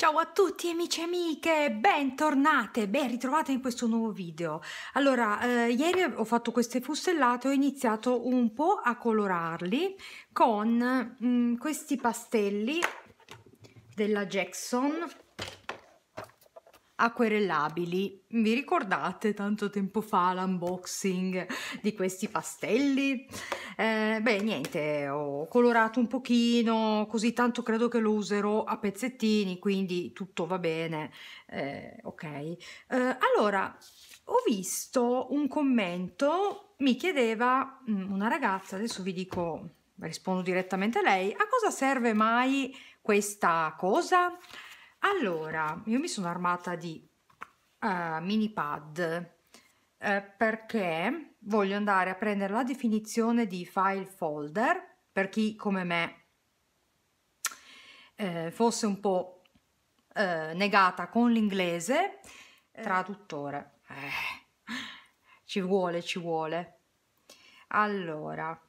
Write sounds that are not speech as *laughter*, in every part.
Ciao a tutti amici e amiche, bentornate, ben ritrovate in questo nuovo video. Allora, eh, ieri ho fatto queste fustellate, ho iniziato un po' a colorarli con mh, mm, questi pastelli della Jackson acquerellabili. Vi ricordate tanto tempo fa l'unboxing di questi pastelli? Eh, beh, niente, ho colorato un pochino, così tanto credo che lo userò a pezzettini, quindi tutto va bene. Eh, ok, eh, allora ho visto un commento, mi chiedeva mm, una ragazza, adesso vi dico, rispondo direttamente a lei, a cosa serve mai questa cosa? Allora, io mi sono armata di uh, mini pad eh, perché voglio andare a prendere la definizione di file folder per chi come me eh, fosse un po' eh, negata con l'inglese eh. traduttore eh, ci vuole ci vuole allora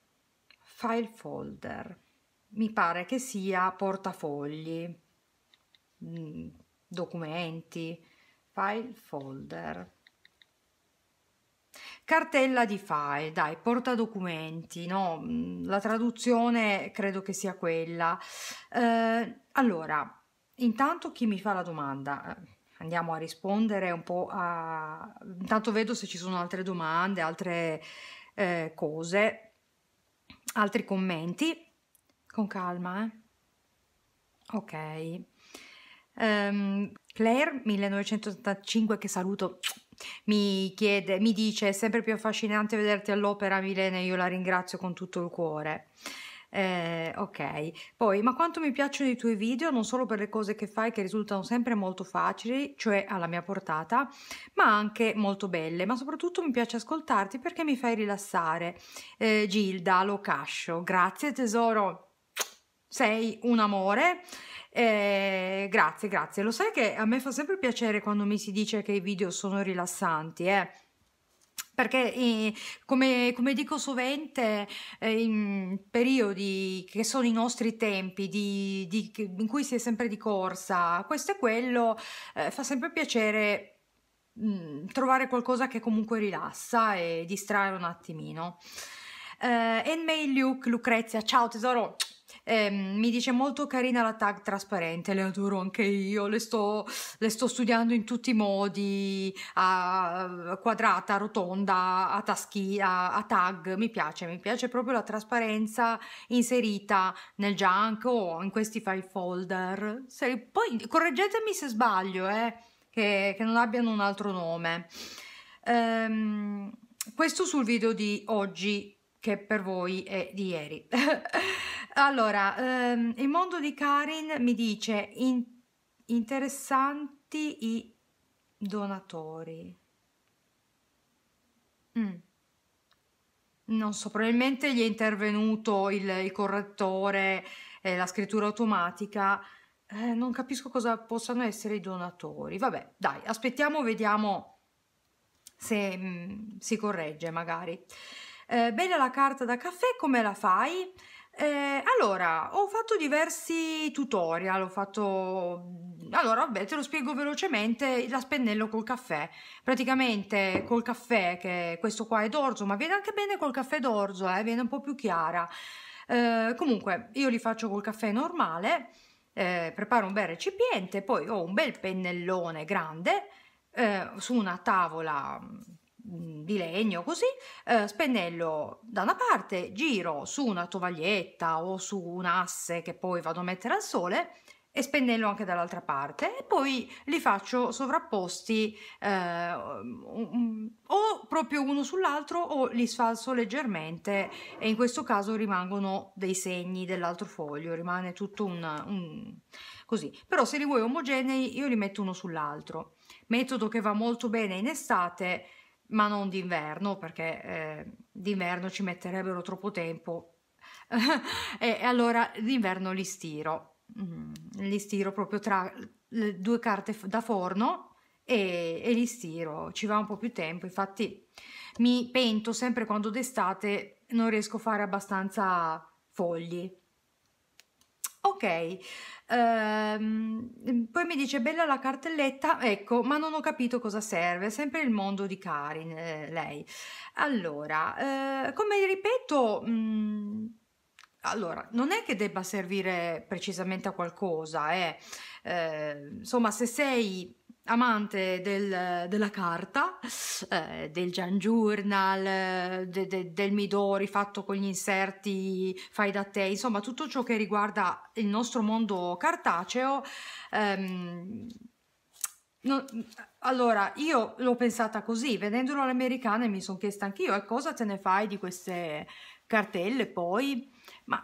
file folder mi pare che sia portafogli Mm, documenti, file folder, cartella di file, dai, porta documenti, no? Mm, la traduzione credo che sia quella. Eh, allora, intanto chi mi fa la domanda? Eh, andiamo a rispondere un po' a... Intanto vedo se ci sono altre domande, altre eh, cose, altri commenti. Con calma, eh? Ok. Um, Claire 1985 che saluto mi chiede, mi dice è sempre più affascinante vederti all'opera Milena io la ringrazio con tutto il cuore eh, ok, poi ma quanto mi piacciono i tuoi video non solo per le cose che fai che risultano sempre molto facili, cioè alla mia portata, ma anche molto belle, ma soprattutto mi piace ascoltarti perché mi fai rilassare. Eh, Gilda cascio, grazie tesoro, sei un amore. Eh, grazie, grazie. Lo sai che a me fa sempre piacere quando mi si dice che i video sono rilassanti, eh? perché eh, come, come, dico sovente eh, in periodi che sono i nostri tempi di, di, in cui si è sempre di corsa questo e quello eh, fa sempre piacere mh, mm, trovare qualcosa che comunque rilassa e distrae un attimino eh, Enmei Luke Lucrezia ciao tesoro eh, mi dice molto carina la tag trasparente, le adoro anche io, le sto, le sto studiando in tutti i modi, a, a quadrata, rotonda, a taschina, a tag, mi piace, mi piace proprio la trasparenza inserita nel junk o in questi file folder. Se, poi correggetemi se sbaglio, eh, che, che, non abbiano un altro nome. Ehm, questo sul video di oggi che per voi è di ieri. *laughs* Allora, ehm, il mondo di Karin mi dice in, interessanti i donatori. Mm. Non so, probabilmente gli è intervenuto il, il correttore, eh, la scrittura automatica. Eh, non capisco cosa possano essere i donatori. Vabbè, dai, aspettiamo, vediamo se mh, mm, si corregge magari. Eh, bella la carta da caffè, come la fai? Eh, allora, ho fatto diversi tutorial, ho fatto... Mhmm, allora, vabbè, te lo spiego velocemente, la spennello col caffè. Praticamente col caffè, che questo qua è d'orzo, ma viene anche bene col caffè d'orzo, eh, viene un po' più chiara. Eh, comunque, io li faccio col caffè normale, eh, preparo un bel recipiente, poi ho un bel pennellone grande eh, su una tavola mhmm, Mm, di legno così, eh, spennello da una parte, giro su una tovaglietta o su un asse che poi vado a mettere al sole e spennello anche dall'altra parte e poi li faccio sovrapposti eh, o proprio uno sull'altro o li sfalzo leggermente e in questo caso rimangono dei segni dell'altro foglio, rimane tutto un, un così. Però se li vuoi omogenei io li metto uno sull'altro, metodo che va molto bene in estate ma non d'inverno perché eh, d'inverno ci metterebbero troppo tempo *laughs* e allora d'inverno li stiro mm, li stiro proprio tra le due carte da forno e, e li stiro ci va un po' più tempo infatti mi pento sempre quando d'estate non riesco a fare abbastanza fogli Ok, ehm, poi mi dice bella la cartelletta, ecco, ma non ho capito cosa serve, sempre il mondo di Karin, eh, lei. Allora, eh, come ripeto, mh, mm, allora, non è che debba servire precisamente a qualcosa, eh. eh insomma, se sei amante del, della carta, eh, del Jan Journal, de, de, del Midori fatto con gli inserti fai da te, insomma tutto ciò che riguarda il nostro mondo cartaceo. Ehm, no, allora, io l'ho pensata così, vedendolo alle americane mi sono chiesta anch'io, e eh, cosa te ne fai di queste cartelle poi? Ma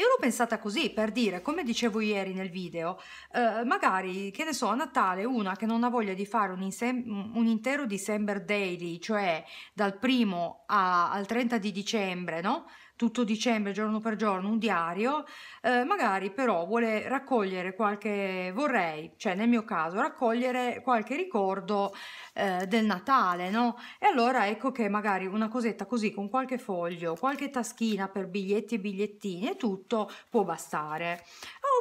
io l'ho pensata così, per dire, come dicevo ieri nel video, eh, magari, che ne so, a Natale una che non ha voglia di fare un, un intero December Daily, cioè dal primo a, al 30 di dicembre, no? tutto dicembre, giorno per giorno, un diario, eh, magari però vuole raccogliere qualche, vorrei, cioè nel mio caso, raccogliere qualche ricordo eh, del Natale, no? E allora ecco che magari una cosetta così con qualche foglio, qualche taschina per biglietti e bigliettini e tutto può bastare.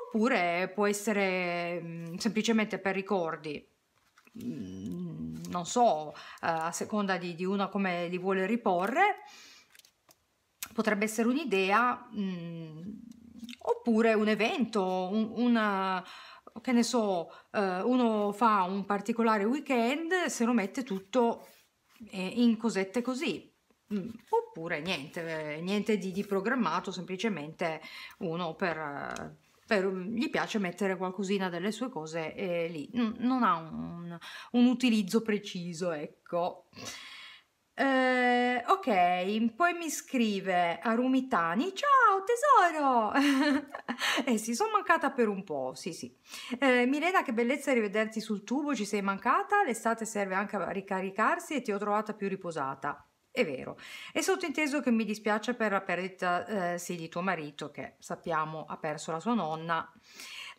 Oppure può essere mh, mm, semplicemente per ricordi, mm, non so, eh, a seconda di, di una come li vuole riporre, potrebbe essere un'idea mh, mm, oppure un evento, un, una, eh, che ne so, eh, uno fa un particolare weekend, se lo mette tutto eh, in cosette così. Mm, oppure niente, eh, niente di, di, programmato, semplicemente uno per, eh, per, mm, gli piace mettere qualcosina delle sue cose lì, non ha un, un utilizzo preciso, ecco. Eh, ok, poi mi scrive Arumitani, ciao tesoro! *laughs* eh sì, sono mancata per un po', sì sì. Eh, Milena, che bellezza rivederti sul tubo, ci sei mancata, l'estate serve anche a ricaricarsi e ti ho trovata più riposata. È vero. È sottinteso che mi dispiace per la perdita, eh, sì, di tuo marito, che sappiamo ha perso la sua nonna.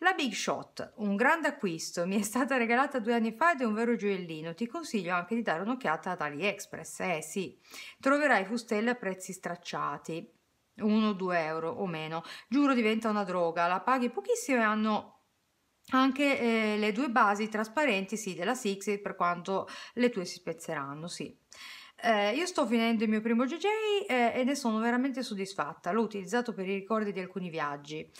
La Big Shot, un grande acquisto, mi è stata regalata due anni fa ed è un vero gioiellino. Ti consiglio anche di dare un'occhiata ad AliExpress, eh sì. Troverai fustelle a prezzi stracciati, 1-2 euro o meno. Giuro diventa una droga, la paghi pochissimo e hanno anche eh, le due basi trasparenti sì, della Six per quanto le tue si spezzeranno sì. Eh, io sto finendo il mio primo GJ eh, e ne sono veramente soddisfatta l'ho utilizzato per i ricordi di alcuni viaggi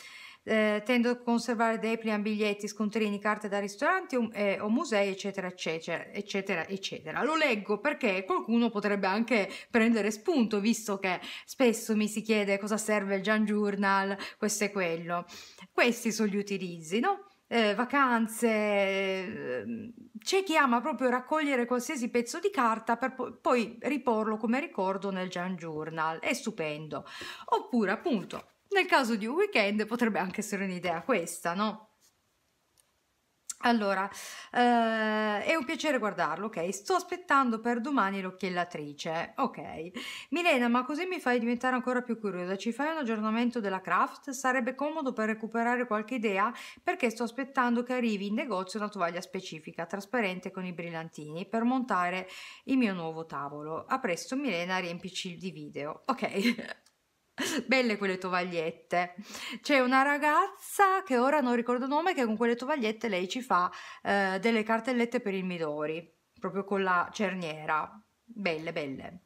eh, tendo a conservare dei depliant, biglietti, scontrini, carte da ristoranti o, eh, o musei, eccetera, eccetera, eccetera, eccetera. Lo leggo perché qualcuno potrebbe anche prendere spunto, visto che spesso mi si chiede cosa serve il Jan Journal, questo e quello. Questi sono gli utilizzi, no? Eh, vacanze, ehm, c'è chi ama proprio raccogliere qualsiasi pezzo di carta per po- poi riporlo come ricordo nel Jan Journal, è stupendo. Oppure appunto nel caso di un weekend potrebbe anche essere un'idea questa, no? Allora, eh, è un piacere guardarlo, ok? Sto aspettando per domani l'occhiellatrice, ok? Milena, ma così mi fai diventare ancora più curiosa. Ci fai un aggiornamento della craft? Sarebbe comodo per recuperare qualche idea perché sto aspettando che arrivi in negozio una tovaglia specifica, trasparente con i brillantini, per montare il mio nuovo tavolo. A presto, Milena, riempici di video, ok? *laughs* *laughs* Belle quelle tovagliette. C'è una ragazza che ora non ricordo il nome che con quelle tovagliette lei ci fa eh, delle cartellette per il midori, proprio con la cerniera. Belle, belle.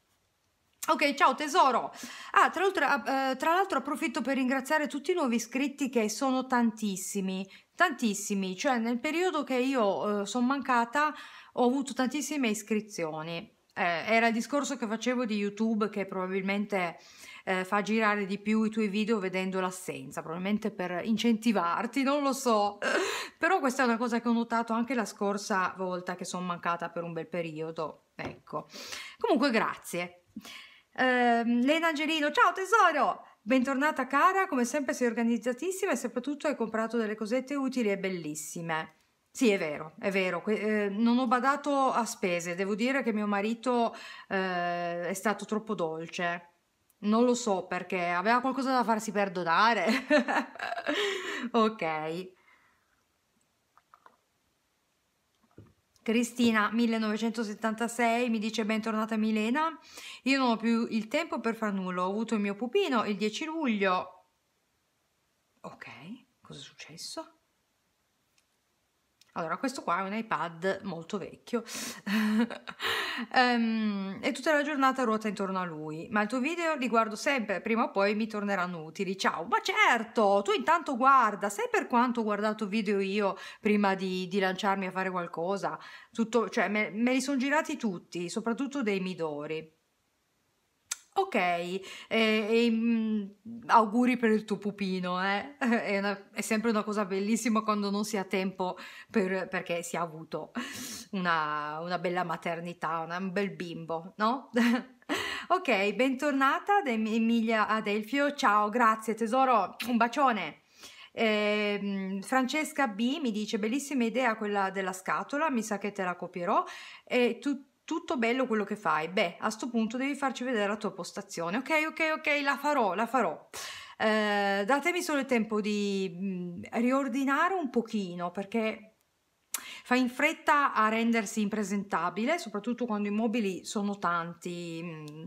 Ok, ciao tesoro. Ah, tra l'altro, eh, tra l'altro approfitto per ringraziare tutti i nuovi iscritti che sono tantissimi, tantissimi, cioè nel periodo che io eh, sono mancata ho avuto tantissime iscrizioni eh, era il discorso che facevo di YouTube che probabilmente eh, fa girare di più i tuoi video vedendo l'assenza, probabilmente per incentivarti, non lo so. *laughs* Però questa è una cosa che ho notato anche la scorsa volta che sono mancata per un bel periodo. Ecco. Comunque grazie. Eh, Lena Angelino, ciao tesoro! Bentornata cara, come sempre sei organizzatissima e soprattutto hai comprato delle cosette utili e bellissime. Sì, è vero, è vero. eh, non ho badato a spese, devo dire che mio marito eh, è stato troppo dolce. Non lo so perché, aveva qualcosa da farsi perdonare. *laughs* ok. Cristina 1976 mi dice bentornata Milena, io non ho più il tempo per far nulla, ho avuto il mio pupino il 10 luglio. Ok, cosa è successo? Allora, questo qua è un iPad molto vecchio um, *laughs* e tutta la giornata ruota intorno a lui, ma il tuo video li guardo sempre, prima o poi mi torneranno utili. Ciao, ma certo, tu intanto guarda, sai per quanto ho guardato video io prima di, di lanciarmi a fare qualcosa? Tutto, cioè, me, me li sono girati tutti, soprattutto dei Midori. Ok, e, e mh, mm, auguri per il tuo pupino, eh? *laughs* è, una, è, sempre una cosa bellissima quando non si ha tempo per, perché si è avuto una, una bella maternità, una, un bel bimbo, no? *laughs* ok, bentornata Emilia Adelfio, ciao, grazie tesoro, un bacione. Eh, Francesca B mi dice bellissima idea quella della scatola, mi sa che te la copierò. E tu tutto bello quello che fai. Beh, a sto punto devi farci vedere la tua postazione. Ok, ok, ok, la farò, la farò. Eh, datemi solo il tempo di mh, mm, riordinare un pochino perché fa in fretta a rendersi impresentabile, soprattutto quando i mobili sono tanti. Mh, mm.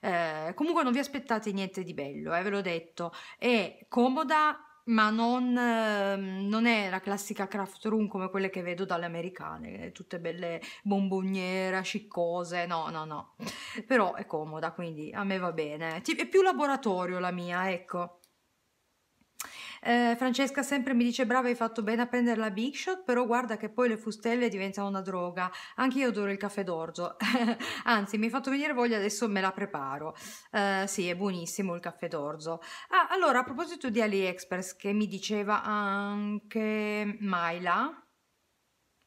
eh, comunque non vi aspettate niente di bello, eh, ve l'ho detto. È comoda ma non, ehm, non, è la classica craft room come quelle che vedo dalle americane, tutte belle bomboniere, sciccose, no, no, no. Però è comoda, quindi a me va bene. È più laboratorio la mia, ecco. Eh, Francesca sempre mi dice brava hai fatto bene a prendere la Big Shot, però guarda che poi le fustelle diventano una droga. Anche io adoro il caffè d'orzo. *laughs* Anzi, mi hai fatto venire voglia, adesso me la preparo. Eh, sì, è buonissimo il caffè d'orzo. Ah, allora, a proposito di AliExpress che mi diceva anche Maila,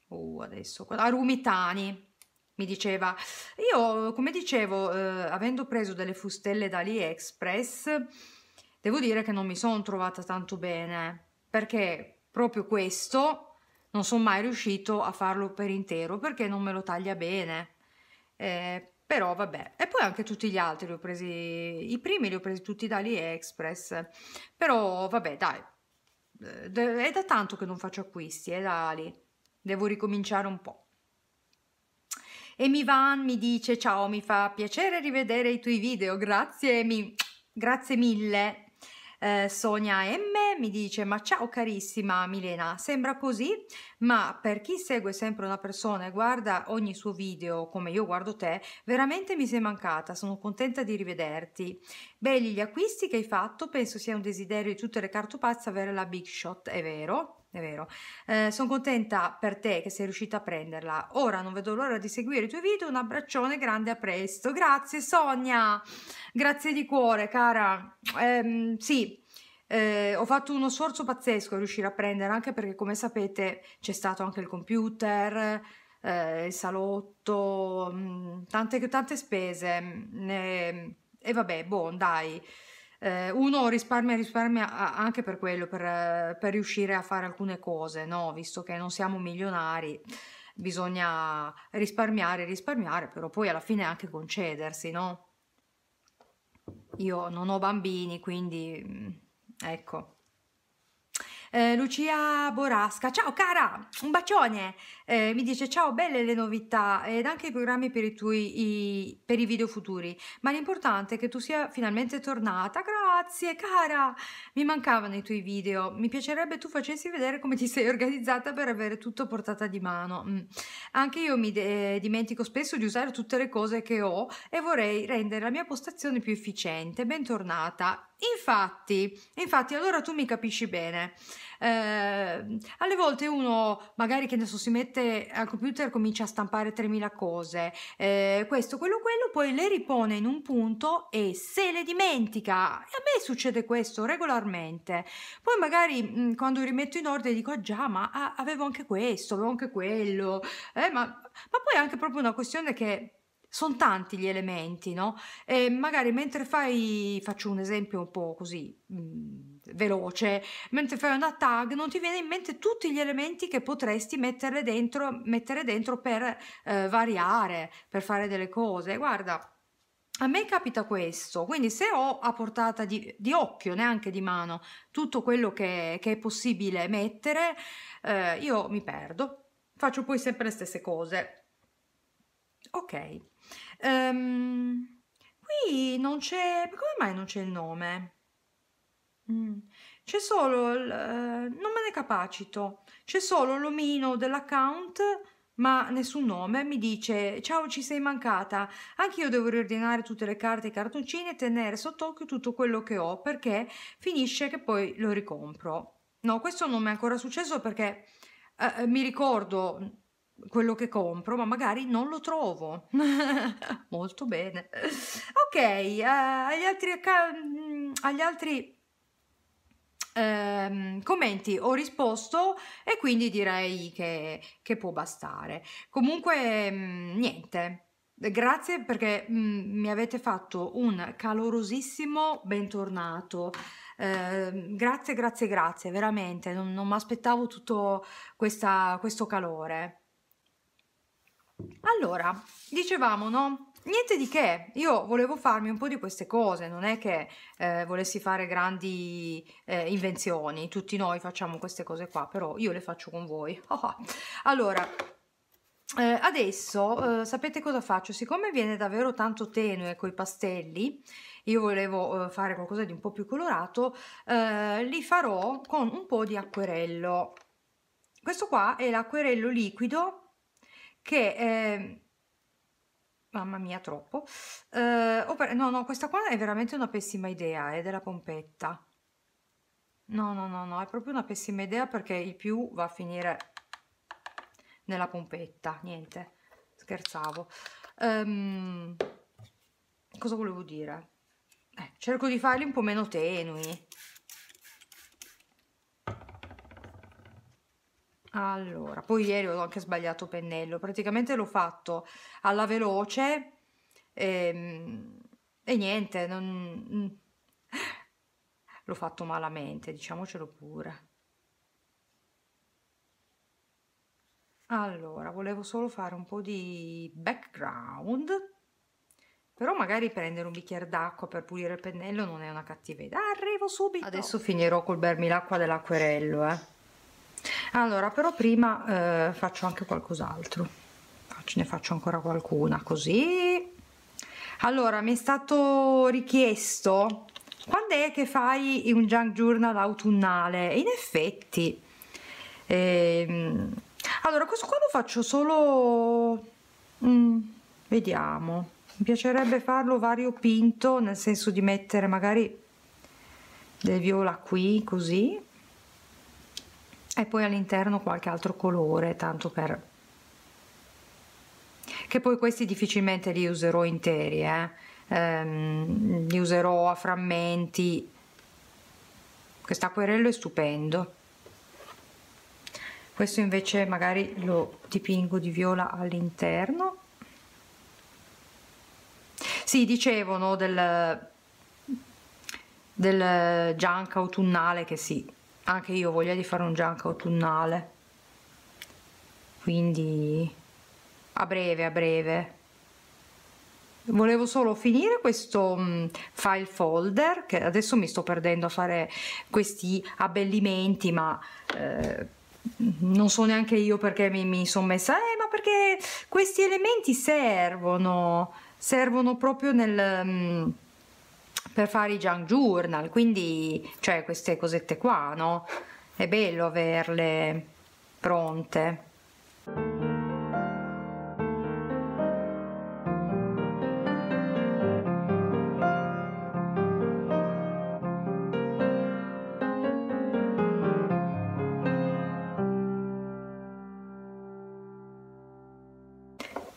uh, adesso, a Rumitani, mi diceva. Io, come dicevo, eh, avendo preso delle fustelle da AliExpress, devo dire che non mi sono trovata tanto bene perché proprio questo non sono mai riuscito a farlo per intero perché non me lo taglia bene. Eh, però vabbè, e poi anche tutti gli altri li ho presi, i primi li ho presi tutti da AliExpress, però vabbè dai, eh, è da tanto che non faccio acquisti, è eh, da Ali, devo ricominciare un po'. E Mivan mi dice ciao, mi fa piacere rivedere i tuoi video, grazie, mi... grazie mille, eh, Sonia M mi dice: Ma ciao carissima Milena, sembra così, ma per chi segue sempre una persona e guarda ogni suo video come io guardo te, veramente mi sei mancata. Sono contenta di rivederti. Belli gli acquisti che hai fatto, penso sia un desiderio di tutte le cartopazze avere la Big Shot, è vero? è vero. Eh, sono contenta per te che sei riuscita a prenderla. Ora non vedo l'ora di seguire i tuoi video. Un abbraccione grande, a presto. Grazie Sonia, grazie di cuore cara. Eh, sì, eh, ho fatto uno sforzo pazzesco a riuscire a prenderla, anche perché come sapete c'è stato anche il computer, eh, il salotto, mm, tante, tante spese. Mm, ehm, e vabbè, buon dai eh, uno risparmia, risparmia anche per quello, per, per riuscire a fare alcune cose, no? visto che non siamo milionari bisogna risparmiare, risparmiare, però poi alla fine anche concedersi, no? Io non ho bambini, quindi mm, ecco eh, Lucia Borasca, ciao cara, un bacione, eh, mi dice ciao belle le novità ed anche i programmi per i tuoi i, per i video futuri, ma l'importante è che tu sia finalmente tornata, grazie cara, mi mancavano i tuoi video, mi piacerebbe tu facessi vedere come ti sei organizzata per avere tutto a portata di mano, mm. anche io mi eh, dimentico spesso di usare tutte le cose che ho e vorrei rendere la mia postazione più efficiente, bentornata, infatti, infatti allora tu mi capisci bene. Eh, alle volte uno magari che ne so si mette al computer e comincia a stampare 3000 cose, eh, questo, quello, quello, poi le ripone in un punto e se le dimentica, e a me succede questo regolarmente, poi magari mh, mhmm, quando rimetto in ordine dico ah, già ma ah, avevo anche questo, avevo anche quello, eh, ma, ma poi è anche proprio una questione che sono tanti gli elementi, no? E ehm, magari mentre fai, faccio un esempio un po' così... Mh, mhmm, veloce, mentre fai una tag non ti viene in mente tutti gli elementi che potresti mettere dentro, mettere dentro per eh, variare, per fare delle cose. Guarda, a me capita questo, quindi se ho a portata di, di occhio, neanche di mano, tutto quello che, che è possibile mettere, eh, io mi perdo, faccio poi sempre le stesse cose. Ok, um, qui non c'è, come mai non c'è il nome? Mm. C'è solo, il, eh, non me ne capacito, c'è solo l'omino dell'account ma nessun nome, mi dice ciao ci sei mancata, Anche io devo riordinare tutte le carte e i cartoncini e tenere sott'occhio tutto quello che ho perché finisce che poi lo ricompro. No, questo non mi è ancora successo perché eh, eh mi ricordo quello che compro, ma magari non lo trovo. *laughs* Molto bene. Ok, eh, agli altri... Mm, agli altri ehm, commenti ho risposto e quindi direi che, che può bastare. Comunque, mh, mm, niente. Grazie perché mh, mm, mi avete fatto un calorosissimo bentornato. Eh, grazie, grazie, grazie, veramente. Non, non mi aspettavo tutto questa, questo calore. Allora, dicevamo, no? Niente di che, io volevo farmi un po' di queste cose, non è che eh, volessi fare grandi eh, invenzioni, tutti noi facciamo queste cose qua, però io le faccio con voi. Oh, *laughs* allora, eh, adesso eh, sapete cosa faccio? Siccome viene davvero tanto tenue coi pastelli, io volevo eh, fare qualcosa di un po' più colorato, eh, li farò con un po' di acquerello. Questo qua è l'acquerello liquido che ehm, Mamma mia, troppo. Eh, opera... No, no, questa qua è veramente una pessima idea, è della pompetta. No, no, no, no, è proprio una pessima idea perché il più va a finire nella pompetta. Niente, scherzavo. Um, cosa volevo dire? Eh, cerco di farli un po' meno tenui. Allora, poi ieri ho anche sbagliato pennello, praticamente l'ho fatto alla veloce e, ehm, e niente, non... Mm, l'ho fatto malamente, diciamocelo pure. Allora, volevo solo fare un po' di background, però magari prendere un bicchiere d'acqua per pulire il pennello non è una cattiva idea. Arrivo subito! Adesso finirò col bermi l'acqua dell'acquerello, eh allora però prima eh, faccio anche qualcos'altro ne faccio ancora qualcuna così allora mi è stato richiesto quando è che fai un junk journal autunnale in effetti ehm, allora questo qua lo faccio solo mm, vediamo mi piacerebbe farlo variopinto nel senso di mettere magari del viola qui così e poi all'interno qualche altro colore tanto per che poi questi difficilmente li userò interi eh? ehm, li userò a frammenti questo acquerello è stupendo questo invece magari lo dipingo di viola all'interno sì dicevano del del junk autunnale che si anche io ho voglia di fare un junk autunnale quindi a breve a breve volevo solo finire questo mm, file folder che adesso mi sto perdendo a fare questi abbellimenti ma eh, non so neanche io perché mi, mi sono messa eh ma perché questi elementi servono servono proprio nel mh, mm, per fare i junk journal, quindi cioè queste cosette qua, no? È bello averle pronte.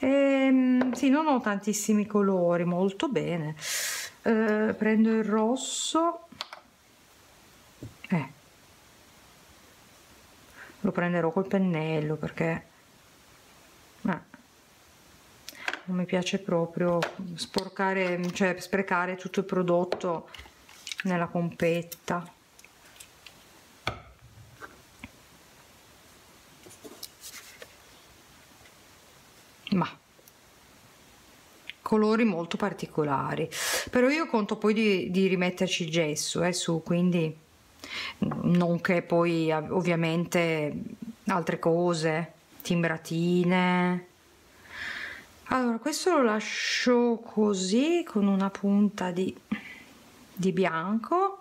Ehm, sì, non ho tantissimi colori, molto bene. Eh, prendo il rosso eh. lo prenderò col pennello perché eh. non mi piace proprio sporcare cioè sprecare tutto il prodotto nella pompetta ma colori molto particolari però io conto poi di, di rimetterci il gesso eh, su quindi non che poi ovviamente altre cose timbratine allora questo lo lascio così con una punta di, di bianco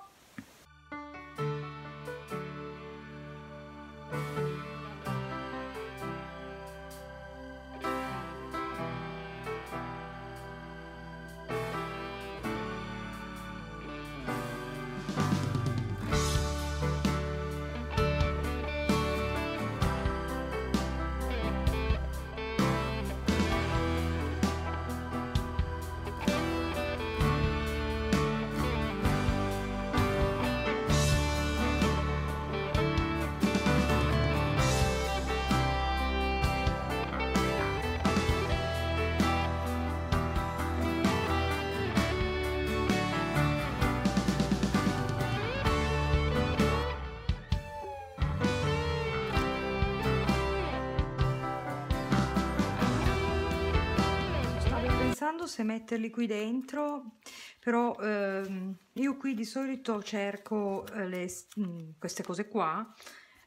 se metterli qui dentro, però ehm, io qui di solito cerco eh, le, mm, queste cose qua,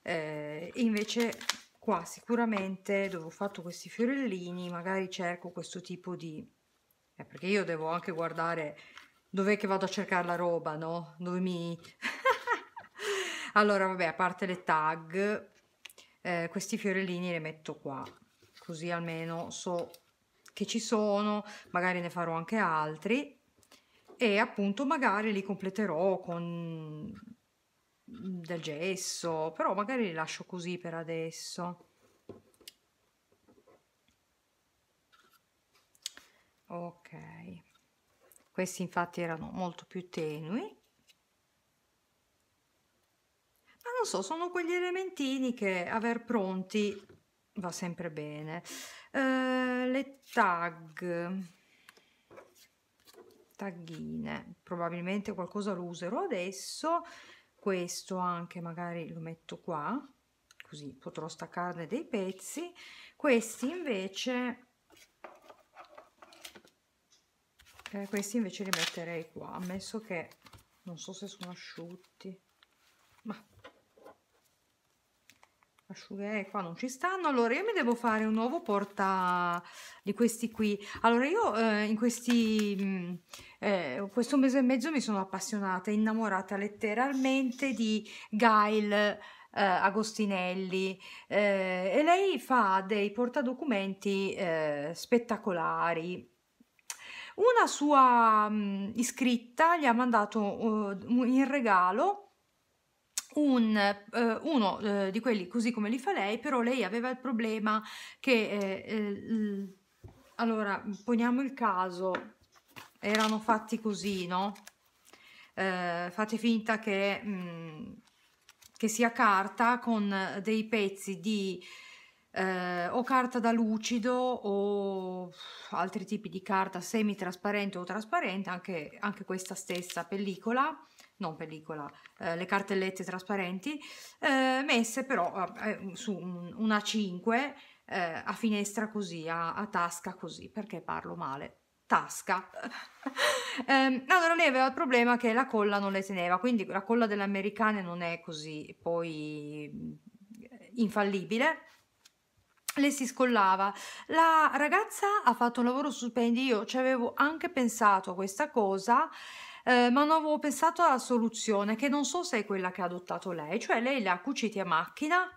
eh, invece qua sicuramente dove ho fatto questi fiorellini magari cerco questo tipo di... Eh, perché io devo anche guardare dov'è che vado a cercare la roba, no? Dove mi... *laughs* allora, vabbè, a parte le tag, eh, questi fiorellini li metto qua, così almeno so che ci sono, magari ne farò anche altri e appunto magari li completerò con del gesso, però magari li lascio così per adesso. Ok, questi infatti erano molto più tenui. Ma non so, sono quegli elementini che aver pronti va sempre bene. Uh, le tag, taghine, probabilmente qualcosa lo userò adesso, questo anche magari lo metto qua, così potrò staccarne dei pezzi, questi invece... Eh, questi invece li metterei qua, ammesso che non so se sono asciutti, ma asciughe eh, qua non ci stanno allora io mi devo fare un nuovo porta di questi qui allora io eh, in questi mm, eh, questo mese e mezzo mi sono appassionata innamorata letteralmente di Gail eh, Agostinelli eh, e lei fa dei portadocumenti eh, spettacolari una sua mh, mm, iscritta gli ha mandato uh, in regalo un, eh, uno eh, di quelli così come li fa lei, però lei aveva il problema che, eh, eh allora, poniamo il caso, erano fatti così, no? Eh, fate finta che, mh, mm, che, sia carta con dei pezzi di eh, o carta da lucido o altri tipi di carta semi trasparente o trasparente, anche, anche questa stessa pellicola non pellicola, eh, le cartellette trasparenti, eh, messe però eh, eh su un, una 5 eh, a finestra così, a, a, tasca così, perché parlo male. Tasca. *laughs* Ehm, allora lei aveva il problema che la colla non le teneva, quindi la colla delle americane non è così poi eh, infallibile le si scollava. La ragazza ha fatto un lavoro stupendo, io ci avevo anche pensato a questa cosa eh, ma non avevo pensato alla soluzione che non so se è quella che ha adottato lei, cioè lei li ha cuciti a macchina,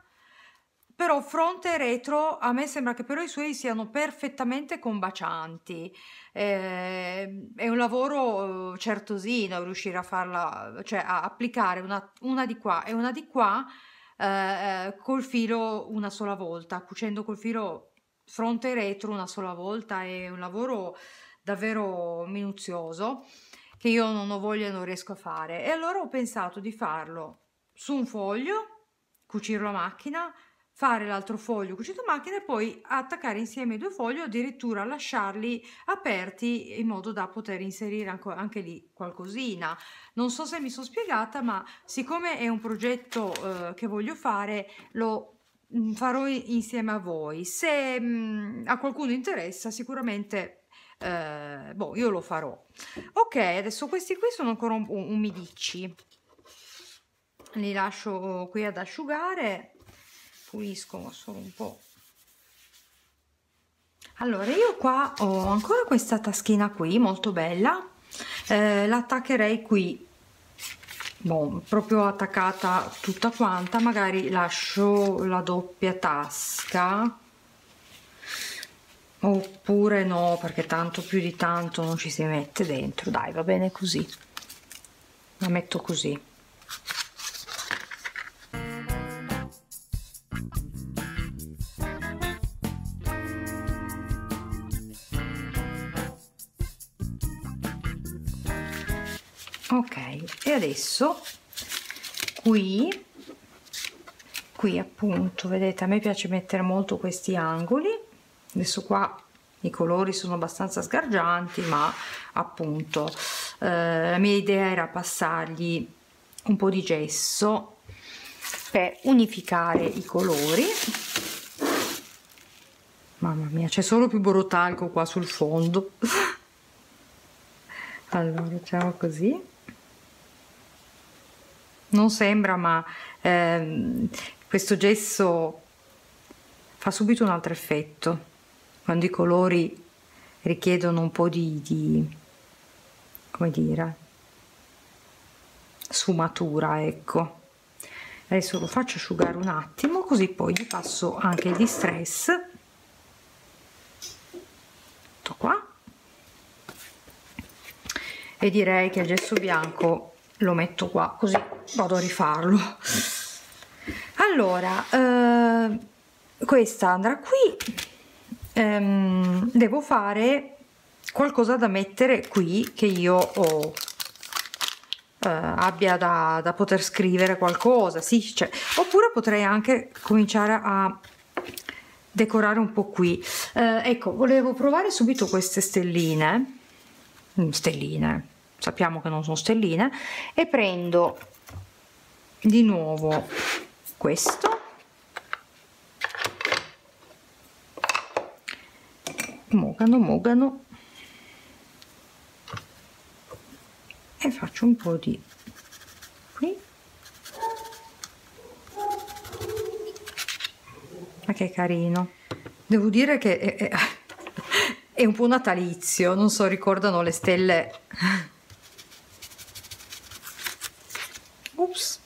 però fronte e retro a me sembra che però i suoi siano perfettamente combacianti. Eh, è un lavoro eh, certosino riuscire a farla, cioè a applicare una, una di qua e una di qua eh, eh col filo una sola volta, cucendo col filo fronte e retro una sola volta è un lavoro davvero minuzioso che io non ho voglia e non riesco a fare. E allora ho pensato di farlo su un foglio, cucirlo a macchina, fare l'altro foglio cucito a macchina e poi attaccare insieme i due fogli o addirittura lasciarli aperti in modo da poter inserire anche, lì qualcosina. Non so se mi sono spiegata, ma siccome è un progetto eh, che voglio fare, lo mm, farò insieme a voi. Se mh, mm, a qualcuno interessa, sicuramente eh, boh io lo farò ok adesso questi qui sono ancora umidicci li lascio qui ad asciugare pulisco solo un po' allora io qua ho ancora questa taschina qui molto bella eh, l'attaccherei qui Bon, proprio attaccata tutta quanta magari lascio la doppia tasca oppure no perché tanto più di tanto non ci si mette dentro dai va bene così la metto così ok e adesso qui qui appunto vedete a me piace mettere molto questi angoli adesso qua i colori sono abbastanza sgargianti ma appunto eh, la mia idea era passargli un po' di gesso per unificare i colori mamma mia c'è solo più borotalco qua sul fondo *laughs* allora facciamo così non sembra ma ehm, questo gesso fa subito un altro effetto quando i colori richiedono un po' di, di come dire, sfumatura, ecco. Adesso lo faccio asciugare un attimo, così poi gli passo anche il distress. Tutto qua. E direi che il gesso bianco lo metto qua, così vado a rifarlo. Allora, eh, questa andrà qui ehm, devo fare qualcosa da mettere qui che io ho eh, abbia da, da, poter scrivere qualcosa sì, cioè, oppure potrei anche cominciare a decorare un po' qui eh, ecco volevo provare subito queste stelline mm, stelline sappiamo che non sono stelline e prendo di nuovo questo mogano mogano e faccio un po di qui ma che carino devo dire che è, è, è un po' natalizio non so ricordano le stelle Ups.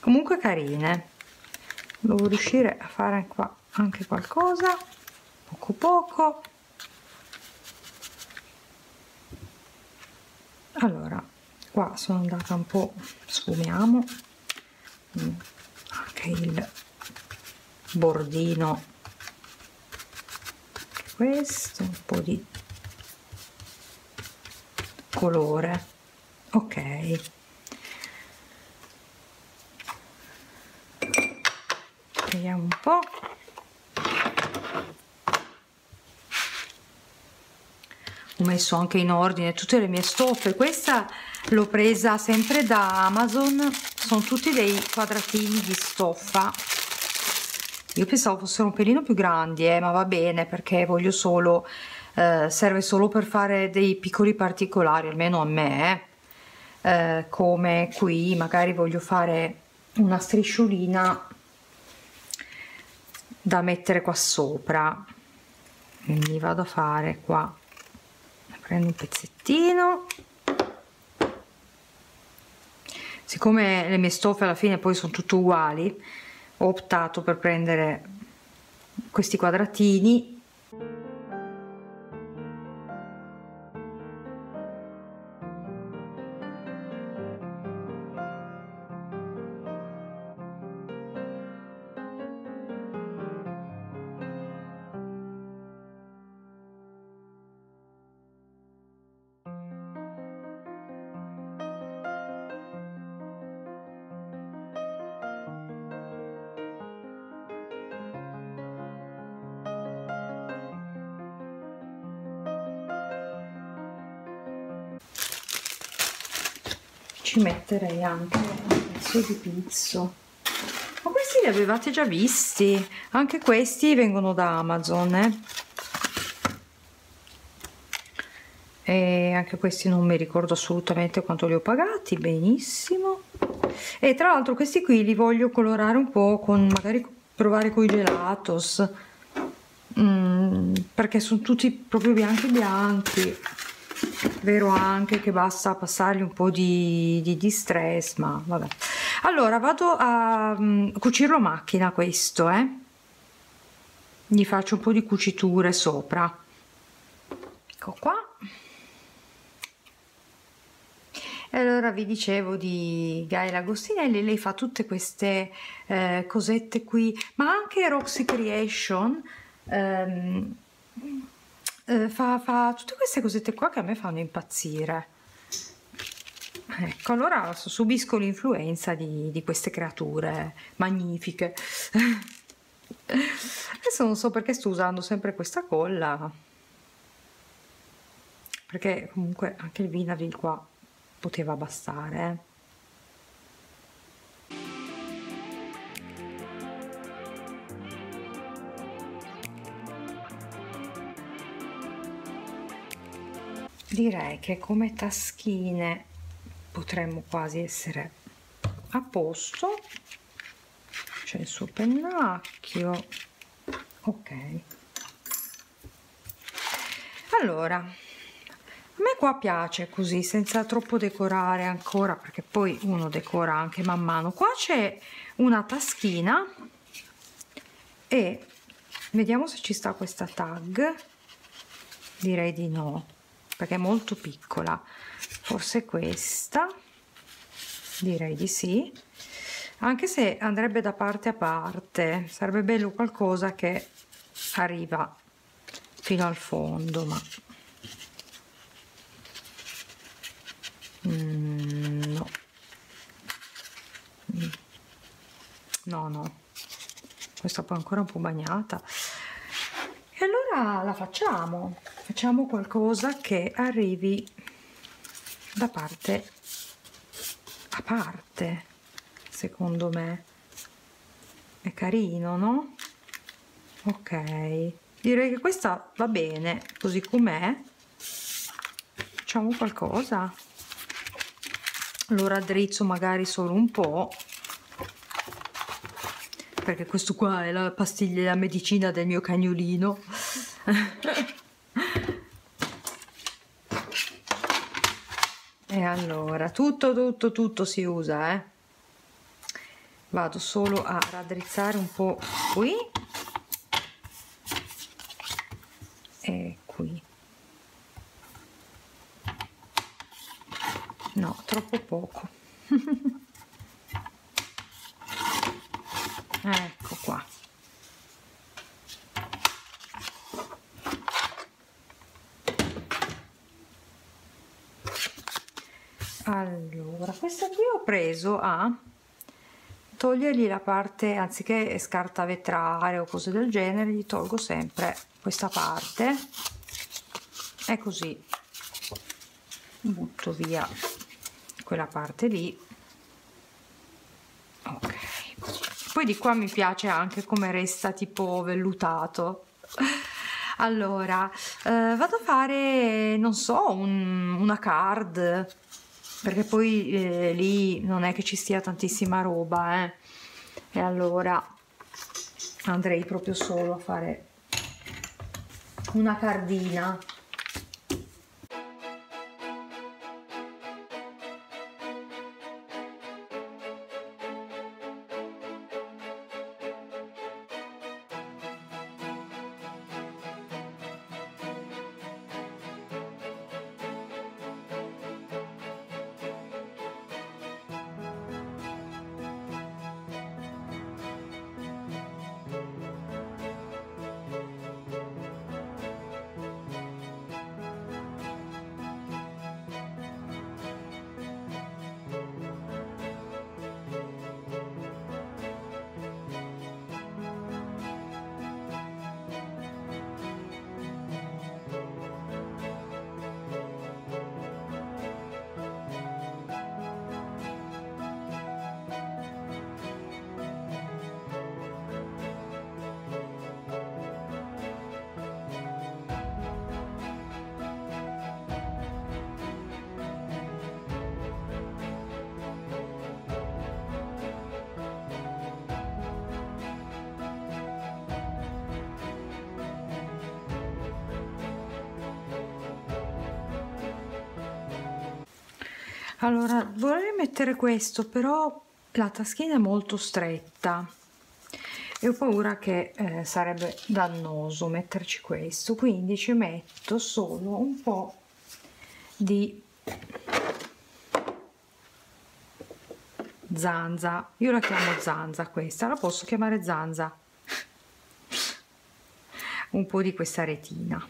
Comunque carine devo riuscire a fare qua anche qualcosa poco poco allora qua sono andata un po sfumiamo mm, anche il bordino questo un po di colore ok vediamo un po' ho messo anche in ordine tutte le mie stoffe questa l'ho presa sempre da amazon sono tutti dei quadratini di stoffa io pensavo fossero un pelino più grandi eh, ma va bene perché voglio solo eh, serve solo per fare dei piccoli particolari almeno a me eh. eh come qui magari voglio fare una strisciolina da mettere qua sopra quindi vado a fare qua prendo un pezzettino siccome le mie stoffe alla fine poi sono tutte uguali ho optato per prendere questi quadratini ci metterei anche un pezzo di pizzo ma questi li avevate già visti anche questi vengono da amazon eh? e anche questi non mi ricordo assolutamente quanto li ho pagati benissimo e tra l'altro questi qui li voglio colorare un po' con magari provare con i gelatos mm, perché sono tutti proprio bianchi bianchi vero anche che basta passargli un po' di, di, di stress ma vabbè allora vado a um, cucirlo a macchina questo eh gli faccio un po' di cuciture sopra ecco qua e allora vi dicevo di Gaia Agostinelli, lei fa tutte queste eh, cosette qui, ma anche Roxy Creation, ehm, eh, fa, fa tutte queste cosette qua che a me fanno impazzire. Ecco, allora subisco l'influenza di, di queste creature magnifiche. Adesso non so perché sto usando sempre questa colla, perché comunque anche il vinavil qua poteva bastare. Eh. direi che come taschine potremmo quasi essere a posto c'è il suo pennacchio ok allora a me qua piace così senza troppo decorare ancora perché poi uno decora anche man mano qua c'è una taschina e vediamo se ci sta questa tag direi di no perché è molto piccola forse questa direi di sì anche se andrebbe da parte a parte sarebbe bello qualcosa che arriva fino al fondo ma mm, no no no questa poi ancora un po' bagnata e allora la facciamo facciamo qualcosa che arrivi da parte a parte secondo me è carino no ok direi che questa va bene così com'è facciamo qualcosa lo raddrizzo magari solo un po perché questo qua è la pastiglia la medicina del mio cagnolino *laughs* allora, tutto, tutto, tutto si usa, eh. Vado solo a raddrizzare un po' qui e qui. No, troppo poco. allora questa qui ho preso a togliergli la parte anziché scarta vetrare o cose del genere gli tolgo sempre questa parte e così butto via quella parte lì ok poi di qua mi piace anche come resta tipo vellutato allora eh, vado a fare non so un, una card perché poi eh, lì non è che ci sia tantissima roba eh. e allora andrei proprio solo a fare una cardina Allora, vorrei mettere questo, però la taschina è molto stretta e ho paura che eh, sarebbe dannoso metterci questo, quindi ci metto solo un po' di zanza. Io la chiamo zanza questa, la posso chiamare zanza. un po' di questa retina.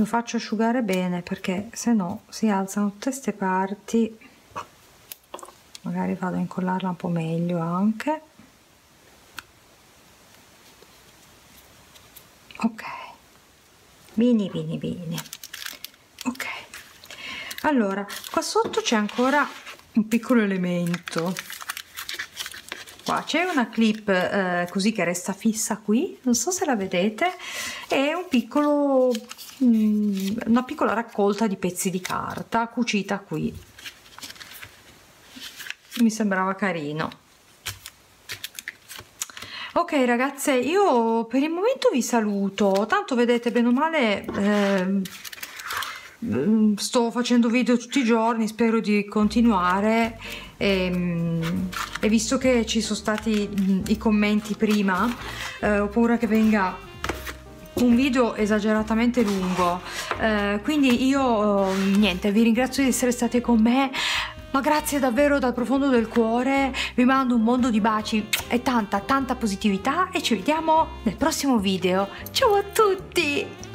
lo faccio asciugare bene perché se no si alzano tutte queste parti magari vado a incollarla un po' meglio anche ok bini bini bini ok allora qua sotto c'è ancora un piccolo elemento qua c'è una clip eh, così che resta fissa qui non so se la vedete è un piccolo Mm, una piccola raccolta di pezzi di carta cucita qui mi sembrava carino ok ragazze io per il momento vi saluto tanto vedete bene o male eh, sto facendo video tutti i giorni spero di continuare e, ehm, e visto che ci sono stati mm, i commenti prima eh, ho paura che venga un video esageratamente lungo eh, quindi io eh, niente vi ringrazio di essere state con me ma grazie davvero dal profondo del cuore vi mando un mondo di baci e tanta tanta positività e ci vediamo nel prossimo video ciao a tutti